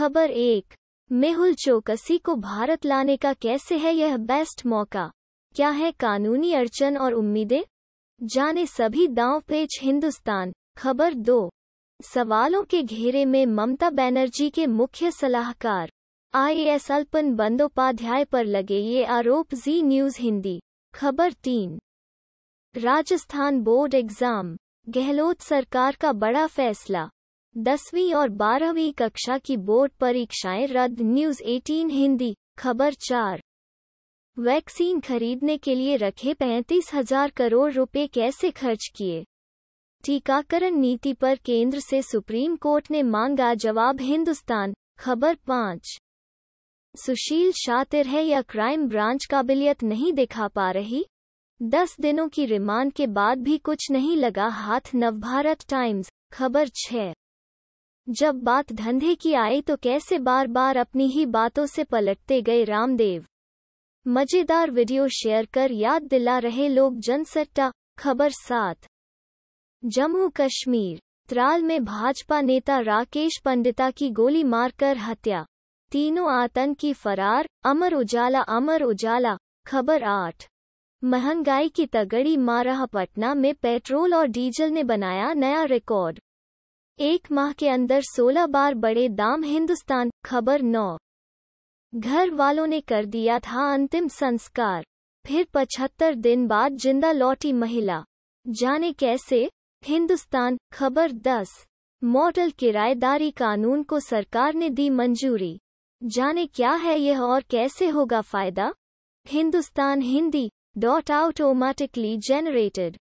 खबर एक मेहुल चौकसी को भारत लाने का कैसे है यह बेस्ट मौका क्या है कानूनी अड़चन और उम्मीदें जाने सभी दांव पेच हिंदुस्तान खबर दो सवालों के घेरे में ममता बनर्जी के मुख्य सलाहकार आईएएस अल्पन बंदोपाध्याय पर लगे ये आरोप जी न्यूज हिंदी खबर तीन राजस्थान बोर्ड एग्जाम गहलोत सरकार का बड़ा फैसला दसवीं और बारहवीं कक्षा की बोर्ड परीक्षाएं रद्द न्यूज 18 हिंदी खबर चार वैक्सीन खरीदने के लिए रखे पैंतीस हजार करोड़ रुपए कैसे खर्च किए टीकाकरण नीति पर केंद्र से सुप्रीम कोर्ट ने मांगा जवाब हिंदुस्तान खबर पाँच सुशील शातिर है या क्राइम ब्रांच काबिलियत नहीं दिखा पा रही दस दिनों की रिमांड के बाद भी कुछ नहीं लगा हाथ नवभारत टाइम्स खबर छः जब बात धंधे की आई तो कैसे बार बार अपनी ही बातों से पलटते गए रामदेव मजेदार वीडियो शेयर कर याद दिला रहे लोग जनसट्टा खबर सात जम्मू कश्मीर त्राल में भाजपा नेता राकेश पंडिता की गोली मारकर हत्या तीनों आतंकी फरार अमर उजाला अमर उजाला खबर आठ महंगाई की तगड़ी मारह पटना में पेट्रोल और डीजल ने बनाया नया रिकॉर्ड एक माह के अंदर 16 बार बड़े दाम हिंदुस्तान खबर नौ घर वालों ने कर दिया था अंतिम संस्कार फिर 75 दिन बाद जिंदा लौटी महिला जाने कैसे हिंदुस्तान खबर 10 मॉडल किराएदारी कानून को सरकार ने दी मंजूरी जाने क्या है यह और कैसे होगा फायदा Hindustan Hindi dot out automatically generated